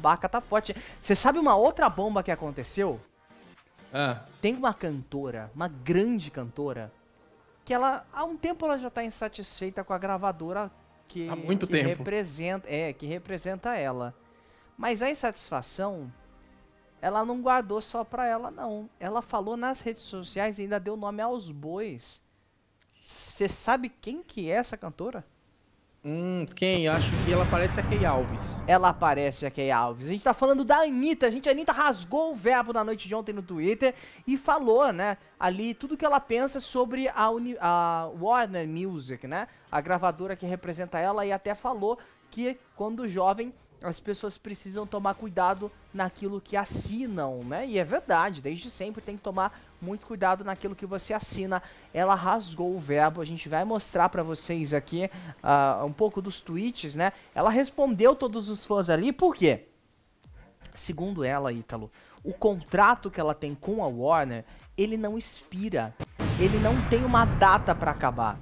Chewbacca tá forte. Você sabe uma outra bomba que aconteceu? Ah. Tem uma cantora, uma grande cantora, que ela há um tempo ela já tá insatisfeita com a gravadora que, há muito que tempo. representa, é, que representa ela. Mas a insatisfação ela não guardou só pra ela não. Ela falou nas redes sociais e ainda deu nome aos bois. Você sabe quem que é essa cantora? Hum, quem? Eu acho que ela parece a Key Alves. Ela parece a Key Alves. A gente tá falando da Anitta. A gente, a Anitta rasgou o verbo na noite de ontem no Twitter e falou, né, ali tudo que ela pensa sobre a, Uni a Warner Music, né? A gravadora que representa ela e até falou que quando jovem as pessoas precisam tomar cuidado naquilo que assinam, né? E é verdade, desde sempre tem que tomar muito cuidado naquilo que você assina. Ela rasgou o verbo, a gente vai mostrar para vocês aqui uh, um pouco dos tweets, né? Ela respondeu todos os fãs ali, por quê? Segundo ela, Ítalo, o contrato que ela tem com a Warner, ele não expira, ele não tem uma data para acabar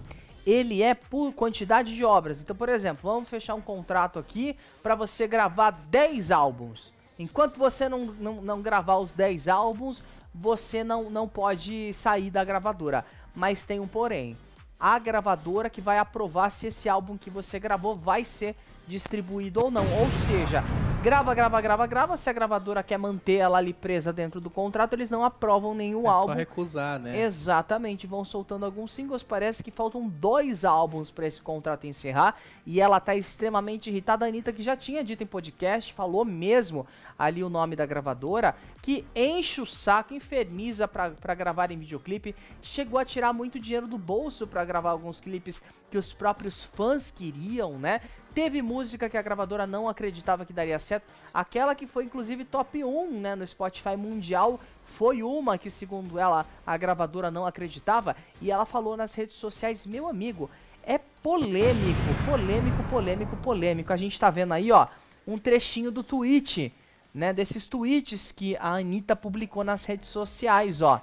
ele é por quantidade de obras. Então, por exemplo, vamos fechar um contrato aqui para você gravar 10 álbuns. Enquanto você não, não, não gravar os 10 álbuns, você não, não pode sair da gravadora. Mas tem um porém. A gravadora que vai aprovar se esse álbum que você gravou vai ser distribuído ou não. Ou seja, Grava, grava, grava, grava. Se a gravadora quer manter ela ali presa dentro do contrato, eles não aprovam nenhum é álbum. É só recusar, né? Exatamente. Vão soltando alguns singles. Parece que faltam dois álbuns para esse contrato encerrar. E ela tá extremamente irritada. A Anitta, que já tinha dito em podcast, falou mesmo ali o nome da gravadora, que enche o saco, inferniza para gravar em videoclipe. Chegou a tirar muito dinheiro do bolso para gravar alguns clipes que os próprios fãs queriam, né? Teve música que a gravadora não acreditava que daria certo. Aquela que foi inclusive top 1 né, no Spotify mundial foi uma que, segundo ela, a gravadora não acreditava. E ela falou nas redes sociais: Meu amigo, é polêmico, polêmico, polêmico, polêmico. A gente tá vendo aí, ó, um trechinho do tweet, né? Desses tweets que a Anitta publicou nas redes sociais, ó.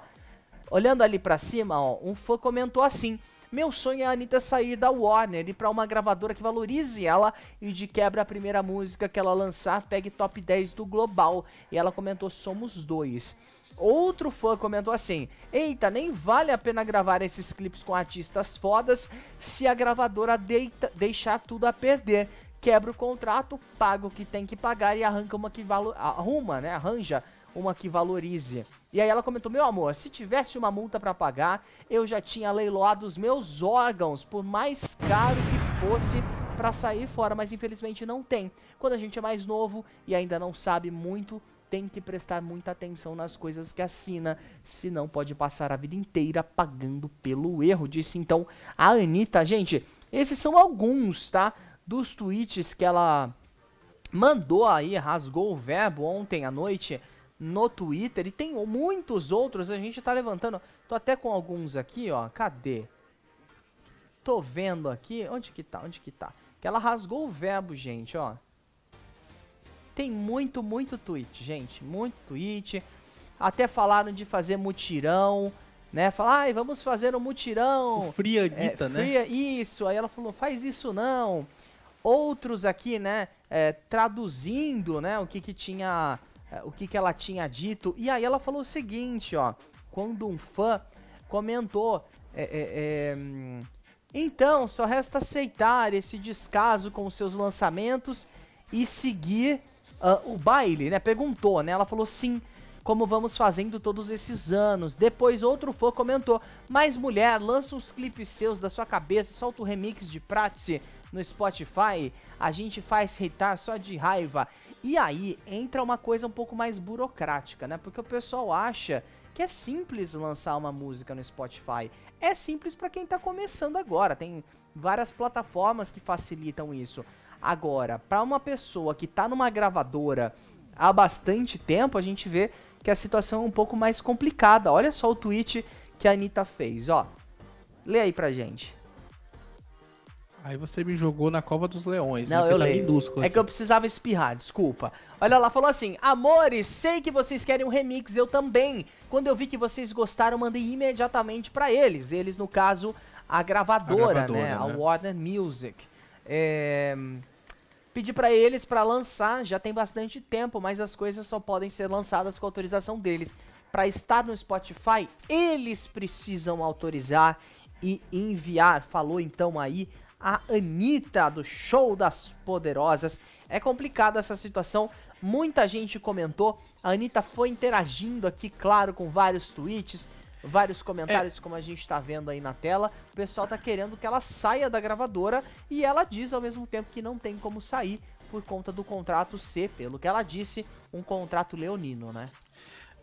Olhando ali para cima, ó, um fã comentou assim. Meu sonho é a Anitta sair da Warner e para uma gravadora que valorize ela e de quebra a primeira música que ela lançar pegue top 10 do global. E ela comentou: somos dois. Outro fã comentou assim: Eita, nem vale a pena gravar esses clipes com artistas fodas se a gravadora deita, deixar tudo a perder. Quebra o contrato, paga o que tem que pagar e arranca uma que valo, arruma, né? Arranja uma que valorize. E aí ela comentou: Meu amor, se tivesse uma multa para pagar, eu já tinha leiloado os meus órgãos, por mais caro que fosse para sair fora, mas infelizmente não tem. Quando a gente é mais novo e ainda não sabe muito, tem que prestar muita atenção nas coisas que assina, senão pode passar a vida inteira pagando pelo erro. Disse então a Anitta. Gente, esses são alguns, tá? Dos tweets que ela mandou aí, rasgou o verbo ontem à noite no Twitter. E tem muitos outros, a gente tá levantando. Tô até com alguns aqui, ó. Cadê? Tô vendo aqui. Onde que tá? Onde que tá? Que ela rasgou o verbo, gente, ó. Tem muito, muito tweet, gente. Muito tweet. Até falaram de fazer mutirão, né? Falar, ai, vamos fazer um mutirão. O fria é, Guita, é, fria, né? Isso. Aí ela falou, faz isso não. Outros aqui, né? É, traduzindo, né? O que que tinha eh, o que, que ela tinha dito. E aí ela falou o seguinte, ó. Quando um fã comentou. É, é, então, só resta aceitar esse descaso com os seus lançamentos e seguir uh, o baile, né? Perguntou, né? Ela falou sim, como vamos fazendo todos esses anos. Depois outro fã comentou, mas mulher, lança uns clipes seus da sua cabeça, solta o remix de Prati no Spotify, a gente faz reitar só de raiva. E aí entra uma coisa um pouco mais burocrática, né? Porque o pessoal acha que é simples lançar uma música no Spotify. É simples para quem tá começando agora, tem várias plataformas que facilitam isso. Agora, para uma pessoa que tá numa gravadora há bastante tempo, a gente vê que é a situação é um pouco mais complicada. Olha só o tweet que a Anitta fez, ó. Lê aí pra gente. Aí você me jogou na cova dos leões. Não, né? eu tá leio. Minúsculo É que eu precisava espirrar, desculpa. Olha lá, falou assim: Amores, sei que vocês querem um remix, eu também. Quando eu vi que vocês gostaram, mandei imediatamente para eles. Eles, no caso, a gravadora, a gravadora né? né? A Warner Music. É... Pedi para eles para lançar, já tem bastante tempo, mas as coisas só podem ser lançadas com autorização deles. Para estar no Spotify, eles precisam autorizar e enviar. Falou então aí a Anitta do Show das Poderosas. É complicada essa situação, muita gente comentou. A Anitta foi interagindo aqui, claro, com vários tweets, vários é. comentários, é. como a gente está vendo aí na tela. O pessoal tá querendo que ela saia da gravadora e ela diz ao mesmo tempo que não tem como sair por conta do contrato C, pelo que ela disse, um contrato leonino, né?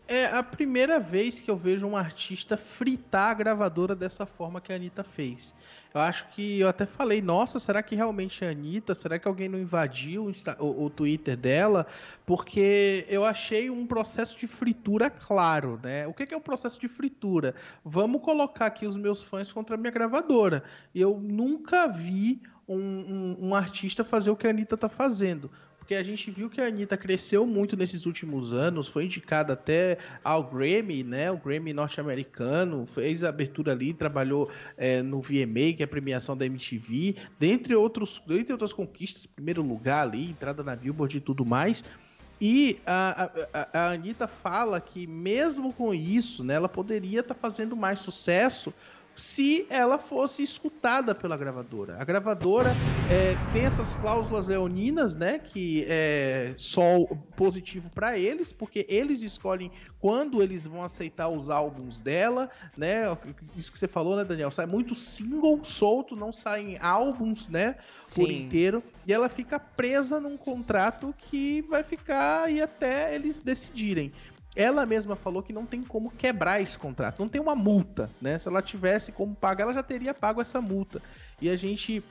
É a primeira vez que eu vejo um artista fritar a gravadora dessa forma que a Anitta fez. Eu acho que eu até falei, nossa, será que realmente é a Anitta? Será que alguém não invadiu o, o Twitter dela? Porque eu achei um processo de fritura claro, né? O que, que é um processo de fritura? Vamos colocar aqui os meus fãs contra a minha gravadora. Eu nunca vi um, um, um, artista fazer o que a Anitta tá fazendo porque a gente viu que a Anitta cresceu muito nesses últimos anos, foi indicada até ao Grammy, né? O Grammy norte-americano, fez a abertura ali, trabalhou é, no VMA, que é a premiação da MTV, dentre, outros, dentre outras conquistas, primeiro lugar ali, entrada na Billboard e tudo mais. E a, a, a Anitta fala que mesmo com isso, né, ela poderia estar tá fazendo mais sucesso, se ela fosse escutada pela gravadora. A gravadora é, tem essas cláusulas leoninas, né, que é só positivo para eles, porque eles escolhem quando eles vão aceitar os álbuns dela, né? Isso que você falou, né, Daniel? Sai muito single solto, não saem álbuns, né, por Sim. inteiro, e ela fica presa num contrato que vai ficar e até eles decidirem. Ela mesma falou que não tem como quebrar esse contrato, não tem uma multa, né? Se ela tivesse como pagar, ela já teria pago essa multa. E a gente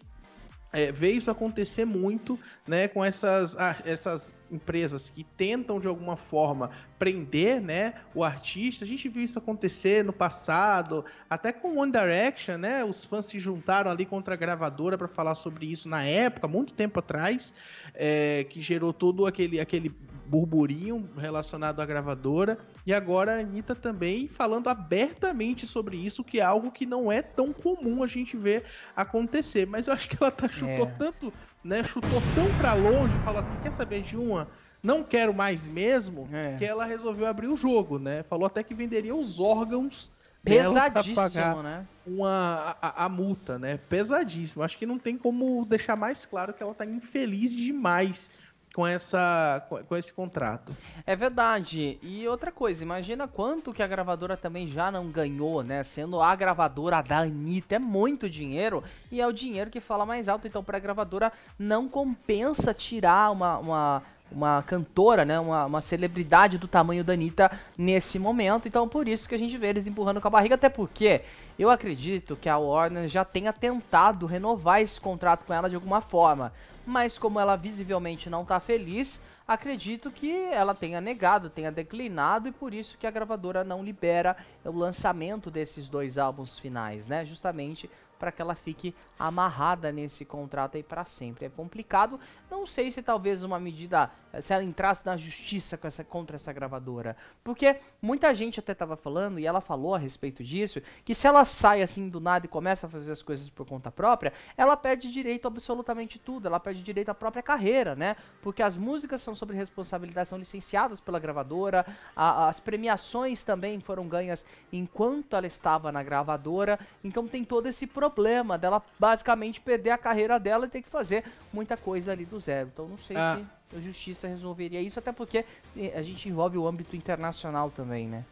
é, vê isso acontecer muito, né, com essas, ah, essas empresas que tentam de alguma forma prender, né, o artista. A gente viu isso acontecer no passado, até com One Direction, né? Os fãs se juntaram ali contra a gravadora para falar sobre isso na época, muito tempo atrás, é, que gerou todo aquele aquele burburinho relacionado à gravadora. E agora a Anitta também falando abertamente sobre isso, que é algo que não é tão comum a gente ver acontecer. Mas eu acho que ela tá chutou é. tanto né, chutou tão para longe, falou assim, quer saber de uma? Não quero mais mesmo, é. que ela resolveu abrir o jogo, né? Falou até que venderia os órgãos pesadíssimo, pagar né? Uma, a, a, multa, né? Pesadíssimo. Acho que não tem como deixar mais claro que ela tá infeliz demais com, essa, com esse contrato. É verdade. E outra coisa, imagina quanto que a gravadora também já não ganhou, né? Sendo a gravadora da Anitta, é muito dinheiro e é o dinheiro que fala mais alto. Então, para a gravadora, não compensa tirar uma, uma uma cantora, né, uma, uma celebridade do tamanho da Anitta nesse momento. Então, por isso que a gente vê eles empurrando com a barriga, até porque eu acredito que a Warner já tenha tentado renovar esse contrato com ela de alguma forma mas como ela visivelmente não está feliz, acredito que ela tenha negado, tenha declinado e por isso que a gravadora não libera o lançamento desses dois álbuns finais, né? Justamente para que ela fique amarrada nesse contrato aí para sempre. É complicado. Não sei se talvez uma medida, eh, se ela entrasse na justiça com essa, contra essa gravadora, porque muita gente até estava falando e ela falou a respeito disso que se ela sai assim do nada e começa a fazer as coisas por conta própria, ela perde direito a absolutamente tudo. Ela perde direito à própria carreira, né? Porque as músicas são sobre responsabilidade, são licenciadas pela gravadora, a, as premiações também foram ganhas enquanto ela estava na gravadora. Então tem todo esse problema problema dela basicamente perder a carreira dela e ter que fazer muita coisa ali do zero. Então não sei ah. se a justiça resolveria isso, até porque eh, a gente envolve o âmbito internacional também, né?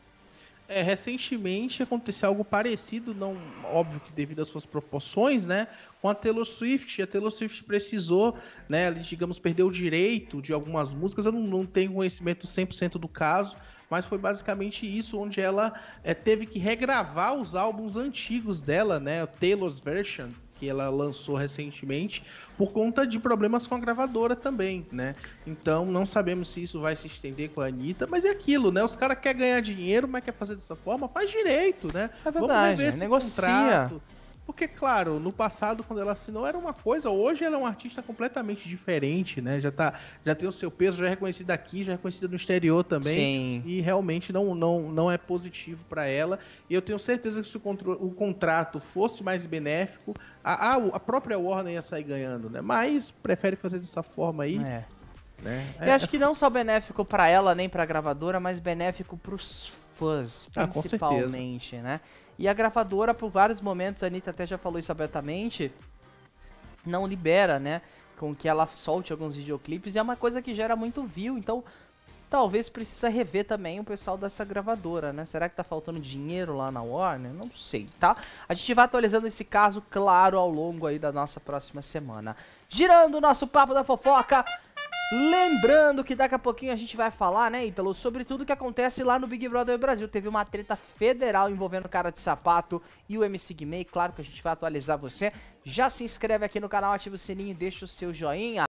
É, recentemente aconteceu algo parecido, não óbvio que devido às suas proporções, né? Com a Taylor Swift. A Taylor Swift precisou, né? Digamos, perder o direito de algumas músicas. Eu não, não tenho conhecimento 100% do caso, mas foi basicamente isso, onde ela é, teve que regravar os álbuns antigos dela, né? O Taylor's Version, que ela lançou recentemente, por conta de problemas com a gravadora também, né? Então não sabemos se isso vai se estender com a Anitta, mas é aquilo, né? Os caras querem ganhar dinheiro, mas quer fazer dessa forma, faz direito, né? É verdade, Vamos ver esse negocia. contrato. Porque, claro, no passado, quando ela assinou, era uma coisa, hoje ela é um artista completamente diferente, né? Já, tá, já tem o seu peso, já é reconhecida aqui, já é reconhecida no exterior também. Sim. E realmente não, não, não é positivo para ela. E eu tenho certeza que se o, o contrato fosse mais benéfico, a, a, a, própria Warner ia sair ganhando, né? Mas prefere fazer dessa forma aí. É. Né? Eu é. acho que não só benéfico para ela, nem pra gravadora, mas benéfico pros fãs, ah, principalmente, ah, né? E a gravadora, por vários momentos, a Anitta até já falou isso abertamente, não libera, né? Com que ela solte alguns videoclipes, e é uma coisa que gera muito view, então talvez precisa rever também o pessoal dessa gravadora, né? Será que tá faltando dinheiro lá na Warner? Não sei, tá? A gente vai atualizando esse caso, claro, ao longo aí da nossa próxima semana. Girando o nosso papo da fofoca, Lembrando que daqui a pouquinho a gente vai falar, né, Ítalo, sobre tudo que acontece lá no Big Brother Brasil. Teve uma treta federal envolvendo o cara de sapato e o MC Guimê. Claro que a gente vai atualizar você. Já se inscreve aqui no canal, ativa o sininho e deixa o seu joinha.